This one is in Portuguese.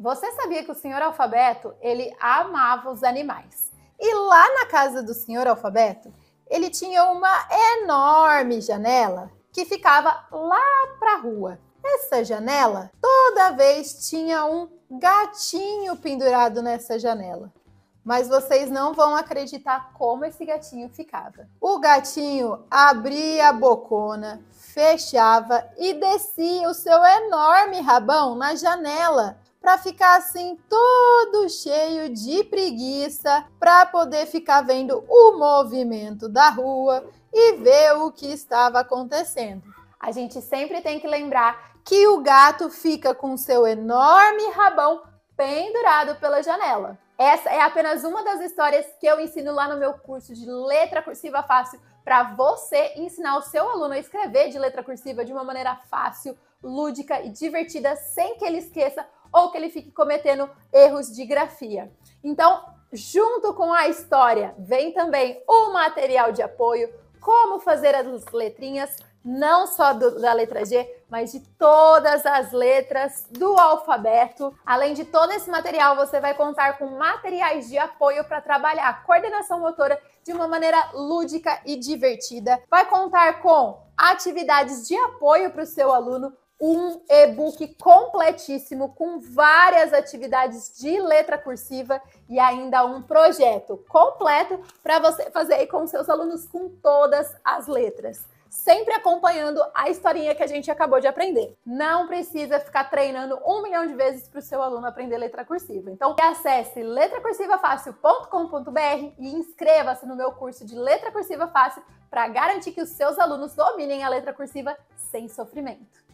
Você sabia que o senhor alfabeto, ele amava os animais. E lá na casa do senhor alfabeto, ele tinha uma enorme janela que ficava lá para a rua. Essa janela, toda vez tinha um gatinho pendurado nessa janela. Mas vocês não vão acreditar como esse gatinho ficava. O gatinho abria a bocona, fechava e descia o seu enorme rabão na janela para ficar assim todo cheio de preguiça, para poder ficar vendo o movimento da rua e ver o que estava acontecendo. A gente sempre tem que lembrar que o gato fica com seu enorme rabão pendurado pela janela. Essa é apenas uma das histórias que eu ensino lá no meu curso de letra cursiva fácil para você ensinar o seu aluno a escrever de letra cursiva de uma maneira fácil, lúdica e divertida sem que ele esqueça ou que ele fique cometendo erros de grafia. Então, junto com a história, vem também o material de apoio, como fazer as letrinhas, não só do, da letra G, mas de todas as letras do alfabeto. Além de todo esse material, você vai contar com materiais de apoio para trabalhar a coordenação motora de uma maneira lúdica e divertida. Vai contar com atividades de apoio para o seu aluno, um e-book completíssimo com várias atividades de letra cursiva e ainda um projeto completo para você fazer aí com seus alunos com todas as letras. Sempre acompanhando a historinha que a gente acabou de aprender. Não precisa ficar treinando um milhão de vezes para o seu aluno aprender letra cursiva. Então, acesse letracursivafácil.com.br e inscreva-se no meu curso de letra cursiva fácil para garantir que os seus alunos dominem a letra cursiva sem sofrimento.